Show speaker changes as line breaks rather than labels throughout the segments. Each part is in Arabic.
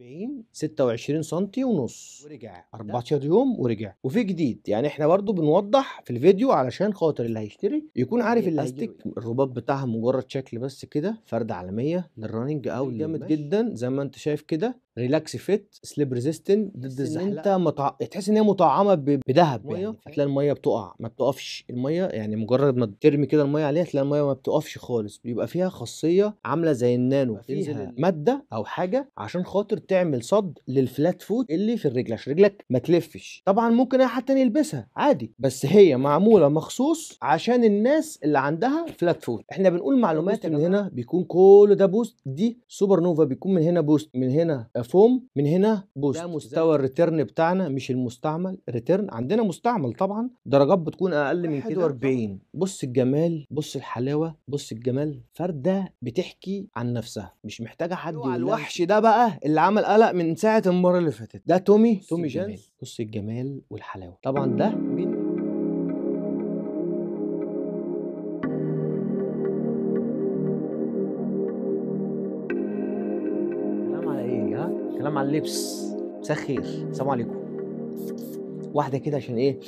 40 26 سم ونص ورجع 14 يوم ورجع وفي جديد يعني احنا برضو بنوضح في الفيديو علشان خاطر اللي هيشتري يكون يعني عارف اللاستيك الرباط بتاعها مجرد شكل بس كده فرد عالميه للرننج او جامد جدا زي ما انت شايف كده ريلاكس فيت سليب ريزيستنت ضد الزحلقه انت متع... تحس ان هي مطعمه ب... بذهب ميه يعني هتلاقي أيوة. الميه بتقع ما بتقفش الميه يعني مجرد ما ترمي كده الميه عليها تلاقي الميه ما بتقفش خالص بيبقى فيها خاصيه عامله زي النانو فيها ماده او حاجه عشان خاطر تعمل صد للفلات فوت اللي في الرجل عشان رجلك ما تلفش طبعا ممكن اي حد تاني يلبسها عادي بس هي معموله مخصوص عشان الناس اللي عندها فلات فوت احنا بنقول معلومات من هنا بيكون كل ده بوست دي سوبر نوفا بيكون من هنا بوست من هنا مفهوم من هنا بوست ده مستوى الريترن بتاعنا مش المستعمل ريترن عندنا مستعمل طبعا درجات بتكون اقل من كده 40 بص الجمال بص الحلاوه بص الجمال فرده بتحكي عن نفسها مش محتاجه حد يقول الوحش ده بقى اللي عمل قلق من ساعه المره اللي فاتت ده تومي تومي جمال بص الجمال والحلاوه طبعا ده من اللبس مساء الخير السلام عليكم واحده كده عشان ايه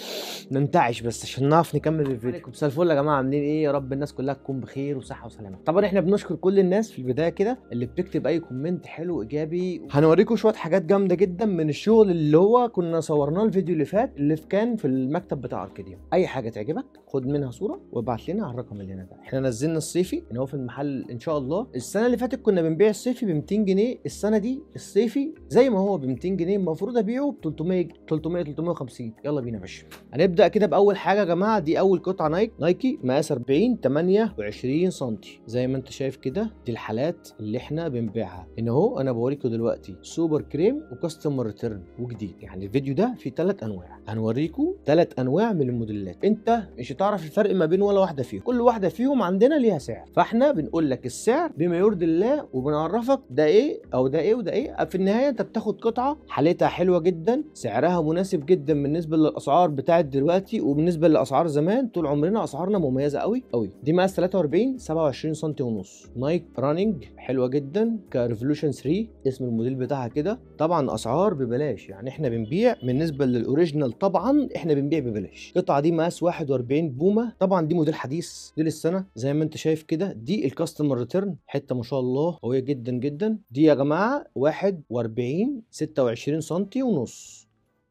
ننتعش بس عشان نعرف نكمل الفيديو عليكم مساء الفل يا جماعه عاملين ايه يا رب الناس كلها تكون بخير وصحه وسلامه طبعا احنا بنشكر كل الناس في البدايه كده اللي بتكتب اي كومنت حلو ايجابي هنوريكم شويه حاجات جامده جدا من الشغل اللي هو كنا صورناه الفيديو اللي فات اللي كان في المكتب بتاع اركيديوم اي حاجه تعجبك خد منها صوره وابعت لنا على الرقم اللي هنا ده احنا نزلنا الصيفي ان هو في المحل ان شاء الله السنه اللي فاتت كنا بنبيع الصيفي ب 200 جنيه السنه دي الصيفي زي ما هو ب 200 جنيه المفروض ابيعه ب 300 300 350 بسيط يلا بينا يا باشا هنبدا كده باول حاجه يا جماعه دي اول قطعه نايك نايكي مقاس 40 28 سم زي ما انت شايف كده دي الحالات اللي احنا بنبيعها ان اهو انا بوريكم دلوقتي سوبر كريم وكاستمر ريتيرن وجديد يعني الفيديو ده فيه ثلاث انواع هنوريكم ثلاث انواع من الموديلات انت مش هتعرف الفرق ما بين ولا واحده فيهم كل واحده فيهم عندنا ليها سعر فاحنا بنقول لك السعر بما يرضي الله وبنعرفك ده ايه او ده ايه وده ايه في النهايه انت بتاخد قطعه حالتها حلوه جدا سعرها مناسب جدا بالنسبه للاسعار بتاعت دلوقتي وبالنسبه لاسعار زمان طول عمرنا اسعارنا مميزه قوي قوي دي مقاس 43 27 سم ونص نايك راننج حلوه جدا كريفولوشن 3 اسم الموديل بتاعها كده طبعا اسعار ببلاش يعني احنا بنبيع بالنسبه للاوريجينال طبعا احنا بنبيع ببلاش القطعه دي مقاس 41 بومه طبعا دي موديل حديث دي للسنه زي ما انت شايف كده دي الكاستمر ريتيرن حته ما شاء الله قويه جدا جدا دي يا جماعه 41 26 سم ونص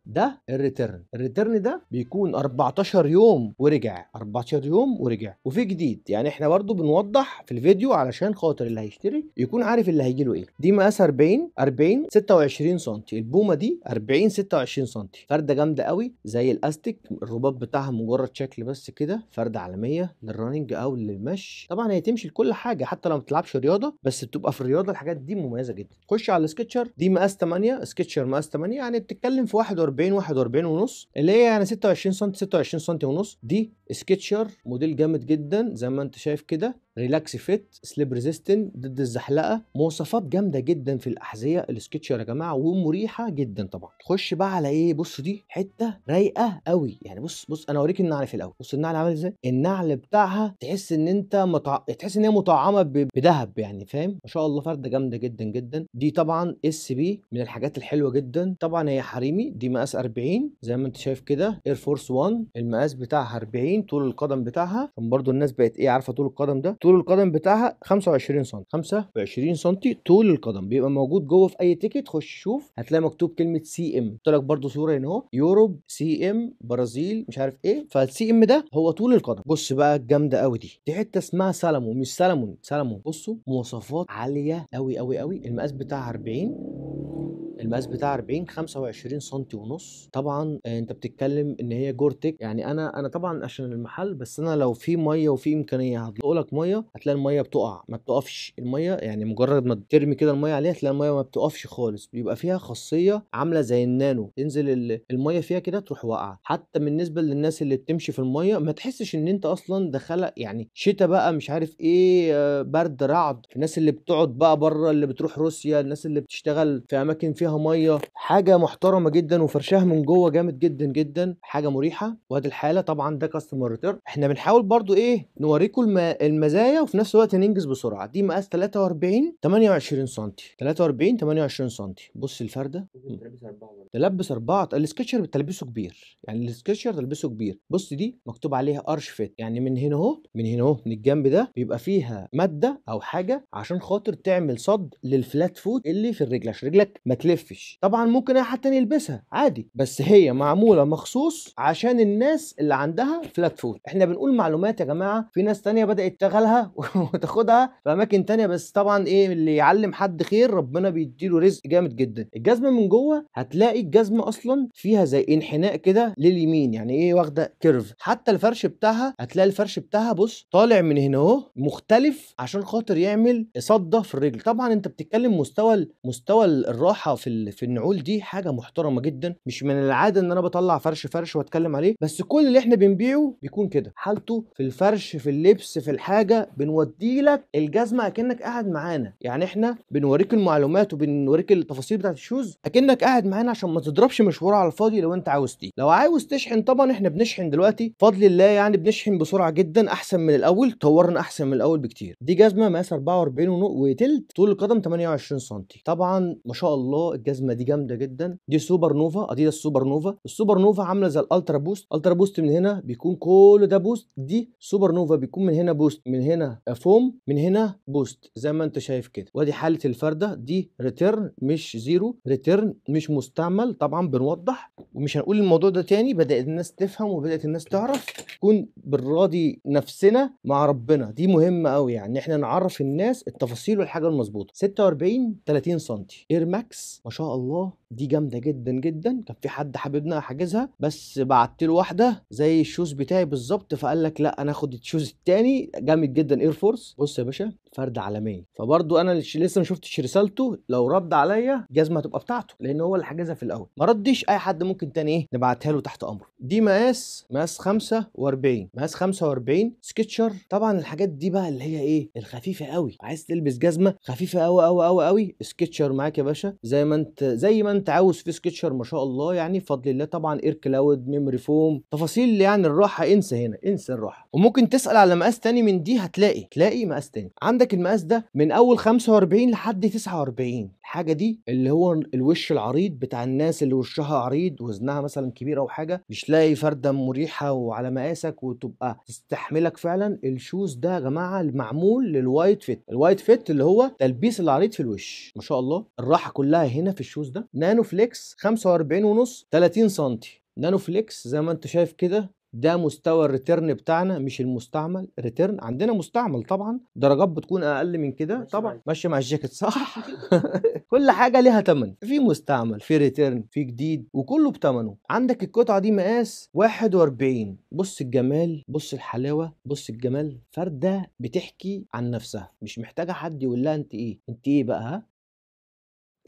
ده الريترن الريترن ده بيكون 14 يوم ورجع 14 يوم ورجع وفي جديد يعني احنا برضو بنوضح في الفيديو علشان خاطر اللي هيشتري يكون عارف اللي هيجي له ايه دي مقاس 40 40 26 سم البومه دي 40 26 سم فرده جامده قوي زي الاستيك الرباط بتاعها مجرد شكل بس كده فرده عالميه للرننج او للمشي طبعا هي تمشي لكل حاجه حتى لو ما بتلعبش رياضه بس بتبقى في الرياضه الحاجات دي مميزه جدا خش على السكتشر دي مقاس 8 سكتشر مقاس 8 يعني بتتكلم في 41 40 41 ونص اللي هي يعني 26 سم 26 سم ونص دي سكتشر موديل جامد جدا زي ما انت شايف كده ريلاكس فيت سليب ريزيستنت ضد الزحلقه مواصفات جامده جدا في الاحذيه السكتشر يا جماعه ومريحه جدا طبعا تخش بقى على ايه بص دي حته رايقه قوي يعني بص بص انا اوريك النعل في الاول بص النعل عامل ازاي النعل بتاعها تحس ان انت متع... تحس ان هي مطعمه ب... بذهب يعني فاهم ما شاء الله فرده جامده جدا جدا دي طبعا اس بي من الحاجات الحلوه جدا طبعا هي حريمي دي مقاس 40 زي ما انت شايف كده اير فورس 1 المقاس بتاعها 40 طول القدم بتاعها برضو الناس بقت ايه عارفه طول القدم ده طول القدم بتاعها 25 سم 25 سم طول القدم بيبقى موجود جوه في اي تيكت خش شوف هتلاقي مكتوب كلمه سي ام قلت لك برده صوره هنا اهو يوروب سي ام برازيل مش عارف ايه فالسي ام ده هو طول القدم بص بقى الجامده قوي دي دي حته اسمها سالمون مش سالمون سالمون بصوا مواصفات عاليه قوي قوي قوي المقاس بتاعها 40 المقاس بتاع 40 25 سم ونص طبعا آه، انت بتتكلم ان هي جورتك يعني انا انا طبعا عشان المحل بس انا لو في ميه وفي امكانيه لك ميه هتلاقي الميه بتقع ما بتقفش الميه يعني مجرد ما ترمي كده الميه عليها تلاقي الميه ما بتقفش خالص بيبقى فيها خاصيه عامله زي النانو تنزل الميه فيها كده تروح واقعه حتى بالنسبه للناس اللي بتمشي في الميه ما تحسش ان انت اصلا دخلك يعني شتاء بقى مش عارف ايه آه، برد رعد الناس اللي بتقعد بقى بره اللي بتروح روسيا الناس اللي بتشتغل في اماكن فيها ميه حاجه محترمه جدا وفرشها من جوه جامد جدا جدا حاجه مريحه وادي الحاله طبعا ده كاستمر ريتيرن احنا بنحاول برضو ايه نوريكم المزايا وفي نفس الوقت ننجز بسرعه دي مقاس 43 28 سم 43 28 سم بص الفرده تلبس اربعه السكتشر بتلبسه كبير يعني السكتشر تلبسه كبير بص دي مكتوب عليها ارش فيت يعني من هنا اهو من هنا اهو من الجنب ده بيبقى فيها ماده او حاجه عشان خاطر تعمل صد للفلات فوت اللي في الرجل عشان رجلك ما تلف تلفش طبعا ممكن اي حد تاني يلبسها عادي بس هي معموله مخصوص عشان الناس اللي عندها فلات فوت احنا بنقول معلومات يا جماعه في ناس تانية بدات تغلها وتاخدها في اماكن تانية بس طبعا ايه اللي يعلم حد خير ربنا بيديله رزق جامد جدا الجزمه من جوه هتلاقي الجزمه اصلا فيها زي انحناء كده لليمين يعني ايه واخده كيرف حتى الفرش بتاعها هتلاقي الفرش بتاعها بص طالع من هنا اهو مختلف عشان خاطر يعمل صده في الرجل طبعا انت بتتكلم مستوى مستوى الراحه في في في النعول دي حاجه محترمه جدا مش من العاده ان انا بطلع فرش فرش واتكلم عليه بس كل اللي احنا بنبيعه بيكون كده حالته في الفرش في اللبس في الحاجه بنودي لك الجزمه اكنك قاعد معانا يعني احنا بنوريك المعلومات وبنوريك التفاصيل بتاعت الشوز اكنك قاعد معانا عشان ما تضربش مشوار على الفاضي لو انت عاوز تيجي لو عاوز تشحن طبعا احنا بنشحن دلوقتي بفضل الله يعني بنشحن بسرعه جدا احسن من الاول طورنا احسن من الاول بكتير دي جزمه مقاس 44 ونص وتلت طول القدم 28 سم طبعا ما شاء الله الجزمه دي جامده جدا دي سوبر نوفا اديداس سوبر نوفا السوبر نوفا عامله زي الالترا بوست الترا بوست من هنا بيكون كل ده بوست دي سوبر نوفا بيكون من هنا بوست من هنا فوم من هنا بوست زي ما انت شايف كده وادي حاله الفرده دي ريتيرن مش زيرو ريتيرن مش مستعمل طبعا بنوضح ومش هنقول الموضوع ده تاني بدات الناس تفهم وبدات الناس تعرف نكون بنراضي نفسنا مع ربنا دي مهمه قوي يعني احنا نعرف الناس التفاصيل والحاجه المظبوطه 46 30 سم اير ماكس ما شاء الله دي جامده جدا جدا كان في حد حبيبنا حاجزها بس بعت له واحده زي الشوز بتاعي بالظبط فقال لك لا انا اخد الشوز التاني جامد جدا اير فورس بص يا باشا فرد عالميه فبرضه انا لسه ما شفتش رسالته لو رد عليا جزمه هتبقى بتاعته لان هو اللي حاجزها في الاول ما ردش اي حد ممكن تاني ايه نبعتها له تحت امره دي مقاس مقاس 45 مقاس 45 سكتشر طبعا الحاجات دي بقى اللي هي ايه الخفيفه قوي عايز تلبس جزمه خفيفه قوي قوي قوي قوي سكتشر معاك يا باشا زي ما انت زي ما انت انت عاوز في سكتشر ما شاء الله يعني بفضل الله طبعا اير كلاود ميموري فوم تفاصيل يعني الراحه انسى هنا انسى الراحه وممكن تسال على مقاس تاني من دي هتلاقي تلاقي مقاس تاني عندك المقاس ده من اول 45 لحد 49 الحاجه دي اللي هو الوش العريض بتاع الناس اللي وشها عريض وزنها مثلا كبير او حاجه مش تلاقي فرده مريحه وعلى مقاسك وتبقى تستحملك فعلا الشوز ده يا جماعه المعمول للوايت فيت الوايت فيت اللي هو تلبيس العريض في الوش ما شاء الله الراحه كلها هنا في الشوز ده نانو فليكس 45.5 30 سم نانو فليكس زي ما انت شايف كده ده مستوى الريترن بتاعنا مش المستعمل ريترن عندنا مستعمل طبعا درجات بتكون اقل من كده طبعا ماشي مع الجاكيت صح كل حاجه ليها ثمن في مستعمل في ريترن في جديد وكله بثمنه عندك القطعه دي مقاس 41 بص الجمال بص الحلاوه بص الجمال فرده بتحكي عن نفسها مش محتاجه حد يقول لها انت ايه انت ايه بقى ها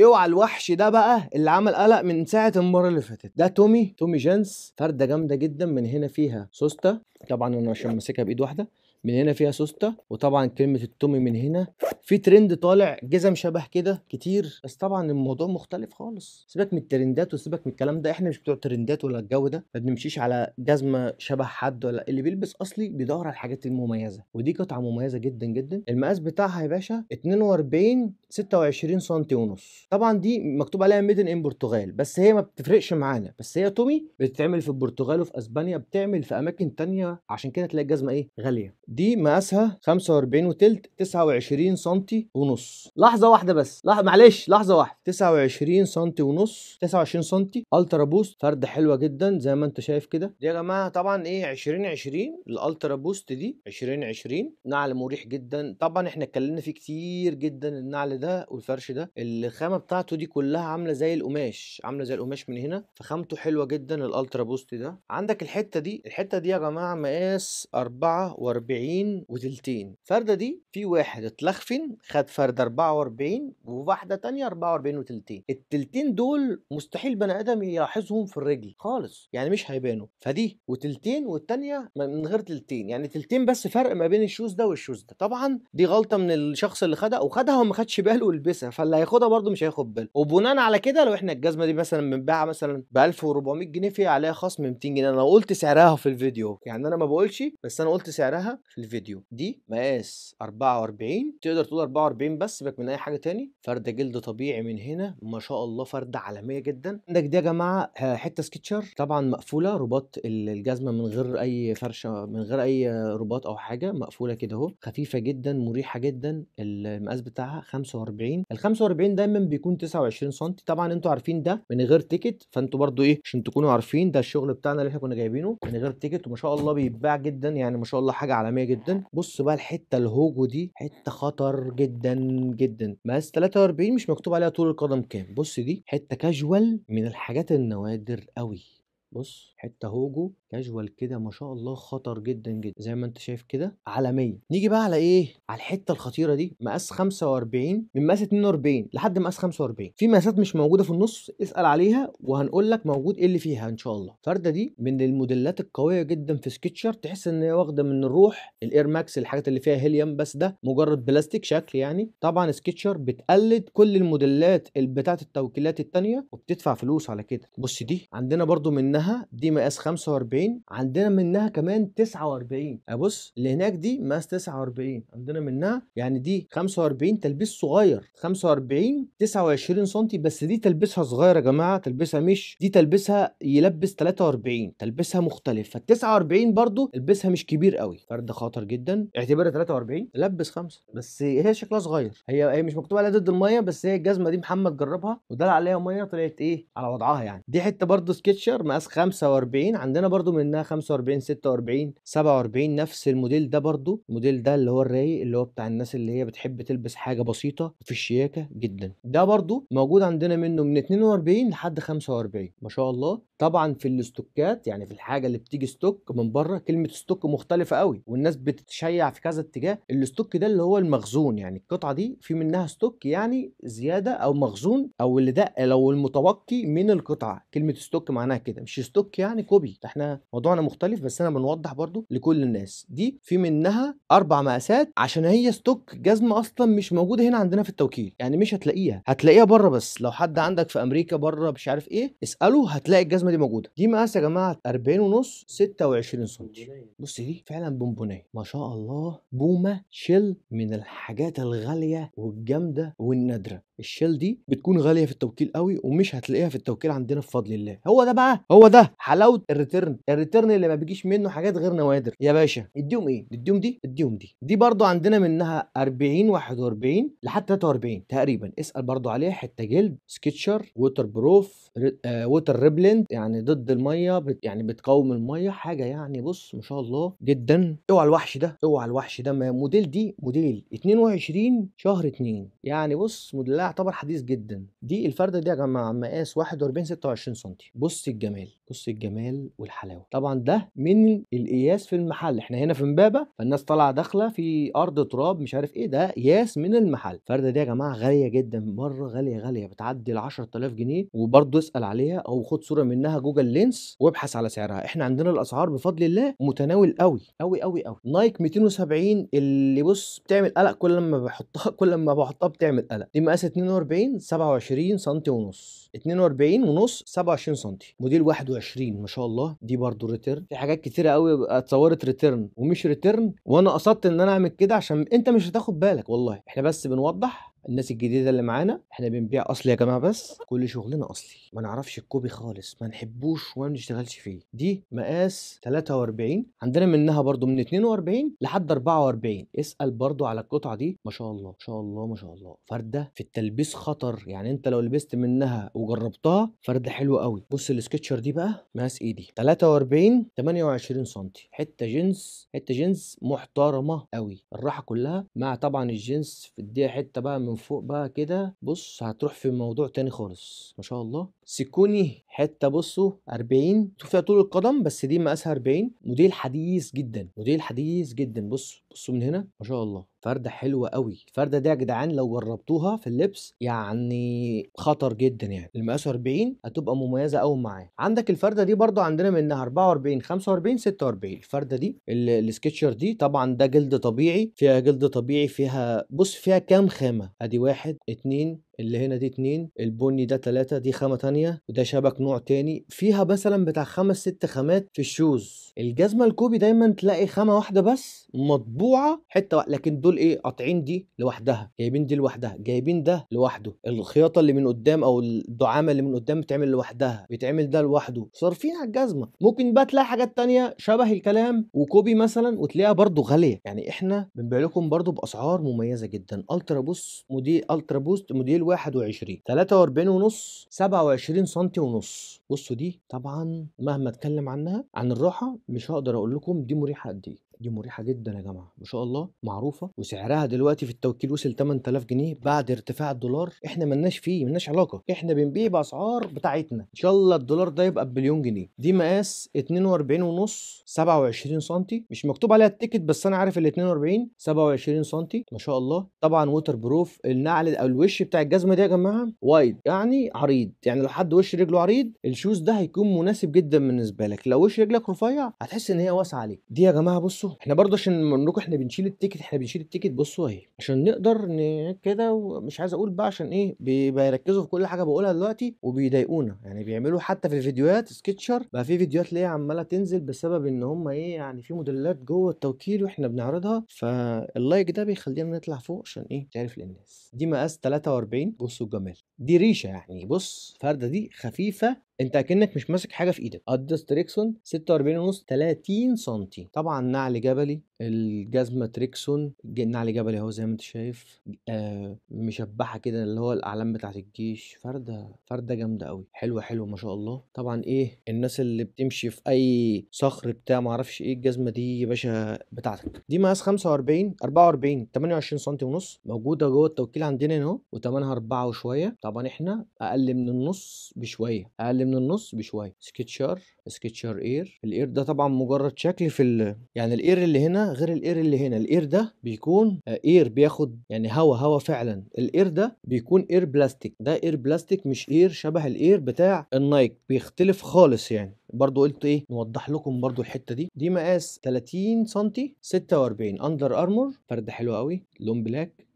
اوعى الوحش ده بقى اللي عمل قلق من ساعه المره اللي فاتت ده تومي تومي جينز فرده جامده جدا من هنا فيها سوسته طبعا انا عشان ماسكها بايد واحده من هنا فيها سوسته وطبعا كلمه التومي من هنا في ترند طالع جزم شبه كده كتير بس طبعا الموضوع مختلف خالص سيبك من الترندات وسيبك من الكلام ده احنا مش بتوع ترندات ولا الجو ده ما بنمشيش على جزمه شبه حد ولا اللي بيلبس اصلي بيدور على الحاجات المميزه ودي قطعه مميزه جدا جدا المقاس بتاعها يا باشا 42 26 سم ونص طبعا دي مكتوب عليها ميدن ان برتغال بس هي ما بتفرقش معانا بس هي تومي بتتعمل في البرتغال وفي اسبانيا بتعمل في اماكن تانية عشان كده تلاقي الجزمه ايه غاليه دي مقاسها 45 وتلت 29 سم ونص لحظه واحده بس لح... معلش لحظه واحده 29 سم ونص 29 سم الترا بوست فرد حلوه جدا زي ما انت شايف كده دي يا جماعه طبعا ايه 2020 الالترا بوست دي 2020 نعل مريح جدا طبعا احنا اتكلمنا فيه كتير جدا النعل ده والفرش ده الخامه بتاعته دي كلها عامله زي القماش عامله زي القماش من هنا فخامته حلوه جدا الالترا بوست ده عندك الحته دي الحته دي يا جماعه مقاس 44 واربعين وثلثين فردة دي في واحد اتلخفن خد فردة 44 وواحدة تانية 44 واربعين وثلثين التلتين دول مستحيل بني ادم يلاحظهم في الرجل خالص يعني مش هيبانوا فدي وتلتين والتانية من غير تلتين يعني تلتين بس فرق ما بين الشوز ده والشوز ده طبعا دي غلطة من الشخص اللي خدها وخدها وما خدش باله ولبسها فاللي هياخدها برده مش هياخد باله وبناء على كده لو احنا الجزمة دي مثلا بنباع مثلا ب 1400 جنيه في عليها خصم 200 جنيه انا قلت سعرها في الفيديو يعني انا ما بقولش بس انا قلت سعرها في الفيديو دي مقاس 44 تقدر تقول 44 بس سيبك من اي حاجه تاني فرده جلد طبيعي من هنا ما شاء الله فرده عالميه جدا عندك دي يا جماعه آه، حته سكتشر طبعا مقفوله رباط الجزمه من غير اي فرشه من غير اي رباط او حاجه مقفوله كده اهو خفيفه جدا مريحه جدا المقاس بتاعها 45 ال 45 دايما بيكون 29 سم طبعا انتوا عارفين ده من غير تيكت فانتوا برضو ايه عشان تكونوا عارفين ده الشغل بتاعنا اللي احنا كنا جايبينه من غير تيكت وما شاء الله بيتباع جدا يعني ما شاء الله حاجه عالميه عالميه جدا بص بقى الحته الهوجو دي حته خطر جدا جدا مقاس 43 مش مكتوب عليها طول القدم كام بص دي حته كاجوال من الحاجات النوادر قوي بص حته هوجو كاجوال كده ما شاء الله خطر جدا جدا زي ما انت شايف كده عالميه نيجي بقى على ايه على الحته الخطيره دي مقاس 45 من مقاس 42 لحد مقاس 45 في مقاسات مش موجوده في النص اسال عليها وهنقول لك موجود ايه اللي فيها ان شاء الله فردة دي من الموديلات القويه جدا في سكتشر تحس ان هي واخده من الروح الاير ماكس الحاجات اللي فيها هيليوم بس ده مجرد بلاستيك شكل يعني طبعا سكتشر بتقلد كل الموديلات بتاعه التوكيلات الثانيه وبتدفع فلوس على كده بص دي عندنا برده من منها دي مقاس 45 عندنا منها كمان 49 ابص آه، اللي هناك دي مقاس 49 عندنا منها يعني دي 45 تلبيس صغير 45 29 سم بس دي تلبسها صغير يا جماعه تلبسها مش دي تلبسها يلبس 43 تلبسها مختلف فال 49 برضو البسها مش كبير قوي فرد خطر جدا اعتبرها 43 لبس 5 بس هي شكلها صغير هي هي مش مكتوب عليها ضد الميه بس هي الجزمه دي محمد جربها ودلع عليها ميه طلعت ايه على وضعها يعني دي حته برضو سكتشر مقاس 45 عندنا برضو منها 45 46 47 نفس الموديل ده برضو الموديل ده اللي هو الرايق اللي هو بتاع الناس اللي هي بتحب تلبس حاجه بسيطه في الشياكه جدا ده برضو موجود عندنا منه من 42 لحد 45 ما شاء الله طبعا في الاستوكات يعني في الحاجه اللي بتيجي ستوك من بره كلمه ستوك مختلفه قوي والناس بتتشيع في كذا اتجاه الاستوك ده اللي هو المخزون يعني القطعه دي في منها ستوك يعني زياده او مخزون او اللي ده لو المتبقي من القطعه كلمه ستوك معناها كده مش ستوك يعني كوبي احنا موضوعنا مختلف بس انا بنوضح برضو لكل الناس دي في منها اربع مقاسات عشان هي ستوك جزمه اصلا مش موجوده هنا عندنا في التوكيل يعني مش هتلاقيها هتلاقيها بره بس لو حد عندك في امريكا بره مش عارف ايه اساله هتلاقي الجزمه الازمه دي موجوده دي مقاس يا جماعه 40 ونص 26 سم بص دي فعلا بونبونيه ما شاء الله بومه شيل من الحاجات الغاليه والجامده والنادره الشال دي بتكون غاليه في التوكيل قوي ومش هتلاقيها في التوكيل عندنا بفضل الله هو ده بقى هو ده حلاوه الريترن الريترن اللي ما بيجيش منه حاجات غير نوادر يا باشا اديهم ايه اديهم دي اديهم دي دي برضو عندنا منها 40 41 لحد 43 تقريبا اسال برضو عليها حته جلد سكتشر ووتر بروف آه، ووتر ريبلنت يعني ضد الميه بت يعني بتقاوم الميه حاجه يعني بص ما شاء الله جدا اوعى الوحش ده اوعى الوحش ده موديل دي موديل 22 شهر 2 يعني بص موديل يعتبر حديث جدا دي الفرده دي يا جماعه مقاس 41 26 سم بص الجمال بص الجمال والحلاوه طبعا ده من القياس في المحل احنا هنا في امبابه فالناس طالعه داخله في ارض تراب مش عارف ايه ده قياس من المحل الفرده دي يا جماعه غاليه جدا مره غاليه غاليه بتعدي ال 10000 جنيه وبرضه اسال عليها او خد صوره منها جوجل لينس وابحث على سعرها احنا عندنا الاسعار بفضل الله متناول قوي قوي قوي قوي نايك 270 اللي بص بتعمل قلق كل لما بحطها كل لما بحطها بتعمل قلق دي مقاس 42 27 سم ونص 42 ونص 27 سم موديل 21 21 ما شاء الله دي برضو ريتيرن في حاجات كتيره قوي اتصورت ريتيرن ومش ريتيرن وانا قصدت ان انا اعمل كده عشان انت مش هتاخد بالك والله احنا بس بنوضح الناس الجديده اللي معانا احنا بنبيع اصلي يا جماعه بس كل شغلنا اصلي ما نعرفش الكوبي خالص ما نحبوش وما نشتغلش فيه دي مقاس 43 عندنا منها برده من 42 لحد 44 اسال برده على القطعه دي ما شاء الله ما شاء الله ما شاء الله فرده في التلبيس خطر يعني انت لو لبست منها وجربتها فرده حلوه قوي بص السكتشر دي بقى مقاس ايدي 43 28 سم حته جنس حته جنس محترمه قوي الراحه كلها مع طبعا الجنس في الدقيقه حته بقى من فوق بقى كده بص هتروح في موضوع تاني خالص ما شاء الله سيكوني حته بصوا 40 فيها طول القدم بس دي مقاسها 40 موديل حديث جدا موديل حديث جدا بصوا بصوا من هنا ما شاء الله فرده حلوه قوي الفرده دي يا جدعان لو جربتوها في اللبس يعني خطر جدا يعني المقاس 40 هتبقى مميزه قوي معاه عندك الفرده دي برضو عندنا منها 44 45 46 الفرده دي السكتشر دي طبعا ده جلد طبيعي فيها جلد طبيعي فيها بص فيها كام خامه ادي واحد اتنين اللي هنا دي اتنين البني ده تلاتة دي خامة تانية وده شبك نوع تاني فيها مثلا بتاع خمس ست خامات في الشوز الجزمة الكوبي دايما تلاقي خامة واحدة بس مطبوعة حتة واحدة لكن دول ايه قاطعين دي لوحدها جايبين دي لوحدها جايبين ده لوحده الخياطة اللي من قدام او الدعامة اللي من قدام بتعمل لوحدها بيتعمل ده لوحده صارفين على الجزمة ممكن بقى تلاقي حاجات تانية شبه الكلام وكوبي مثلا وتلاقيها برضو غالية يعني احنا بنبيع لكم برضو بأسعار مميزة جدا الترا بوست موديل الترا بوست موديل 21 43 ونص 27 سم ونص بصوا دي طبعا مهما اتكلم عنها عن الراحه مش هقدر اقول لكم دي مريحه قد ايه دي مريحه جدا يا جماعه ما شاء الله معروفه وسعرها دلوقتي في التوكيل وصل 8000 جنيه بعد ارتفاع الدولار احنا مالناش فيه مالناش علاقه احنا بنبيع باسعار بتاعتنا ان شاء الله الدولار ده يبقى بمليون جنيه دي مقاس 42 ونص 27 سم مش مكتوب عليها التيكت بس انا عارف ال 42 27 سم ما شاء الله طبعا ووتر بروف النعل او الوش بتاع الجزمه دي يا جماعه وايد يعني عريض يعني لو حد وش رجله عريض الشوز ده هيكون مناسب جدا بالنسبه لك لو وش رجلك رفيع هتحس ان هي واسعه عليك دي يا جماعه بصوا بصوا احنا برضه عشان نقولكم احنا بنشيل التيكت احنا بنشيل التيكت بصوا اهي عشان نقدر ن... كده ومش عايز اقول بقى عشان ايه بيركزوا في كل حاجه بقولها دلوقتي وبيضايقونا يعني بيعملوا حتى في الفيديوهات سكتشر بقى في فيديوهات ليه عماله تنزل بسبب ان هم ايه يعني في موديلات جوه التوكيل واحنا بنعرضها فاللايك ده بيخلينا نطلع فوق عشان ايه تعرف للناس دي مقاس 43 بصوا الجمال دي ريشه يعني بص فرده دي خفيفه انت اكنك مش ماسك حاجه في ايدك قد ستريكسون 46 ونص 30 سم طبعا نعل جبلي الجزمة تريكسون على جبل اهو زي ما انت شايف آه مشبحة كده اللي هو الأعلام بتاعة الجيش فردة فردة جامدة قوي حلوة حلوة ما شاء الله طبعا إيه الناس اللي بتمشي في أي صخر بتاع معرفش إيه الجزمة دي يا باشا بتاعتك دي مقاس 45 44 28 سم ونص موجودة جوه التوكيل عندنا هنا أهو وتمنها أربعة وشوية طبعا إحنا أقل من النص بشوية أقل من النص بشوية سكتشر سكتشر إير الإير ده طبعا مجرد شكل في ال... يعني الإير اللي هنا غير الاير اللي هنا الاير ده بيكون آه، اير بياخد يعني هوا هوا فعلا الاير ده بيكون اير بلاستيك ده اير بلاستيك مش اير شبه الاير بتاع النايك بيختلف خالص يعني برضو قلت ايه نوضح لكم برضو الحته دي دي مقاس 30 سم 46 اندر ارمور فرده حلوه قوي لون بلاك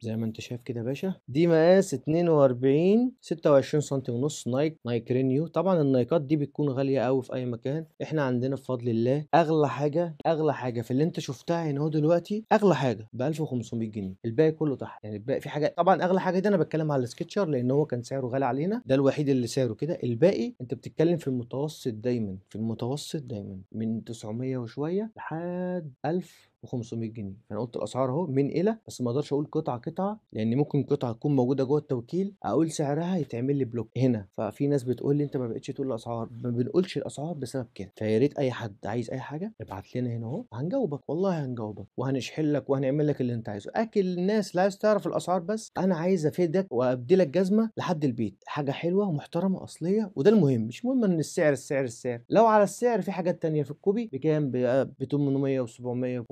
زي ما انت شايف كده يا باشا دي مقاس 42 26 سم ونص نايك نايكرينيو طبعا النايكات دي بتكون غاليه قوي في اي مكان احنا عندنا بفضل الله اغلى حاجه اغلى حاجه في اللي انت شفتها هنا اهو دلوقتي اغلى حاجه ب 1500 جنيه الباقي كله تحت يعني الباقي في حاجه طبعا اغلى حاجه دي انا بتكلم على السكتشر لان هو كان سعره غالي علينا ده الوحيد اللي سعره كده الباقي انت بتتكلم في المتوسط دايما في المتوسط دايما من 900 وشويه لحد 1000 و500 جنيه فانا قلت الاسعار اهو من الى بس ما اقدرش اقول قطعه قطعه لان ممكن قطعه تكون موجوده جوه التوكيل اقول سعرها يتعمل لي بلوك هنا ففي ناس بتقول لي انت ما بقتش تقول الاسعار ما بنقولش الاسعار بسبب كده فيا ريت اي حد عايز اي حاجه ابعت لنا هنا اهو هنجاوبك والله هنجاوبك وهنشحن لك وهنعمل لك اللي انت عايزه اكل الناس لا عايز تعرف الاسعار بس انا عايز افيدك لك جزمه لحد البيت حاجه حلوه ومحترمه اصليه وده المهم مش مهم ان السعر السعر السعر لو على السعر في حاجات تانية في الكوبي بكام ب 800 و700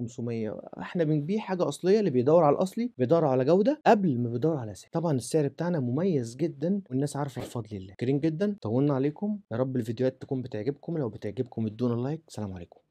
و500 500 احنا بنبيع حاجه اصليه اللي بيدور على الاصلي بيدور على جوده قبل ما بيدور على سعر طبعا السعر بتاعنا مميز جدا والناس عارفه بفضل الله كريم جدا طولنا عليكم يا رب الفيديوهات تكون بتعجبكم لو بتعجبكم ادونا لايك سلام عليكم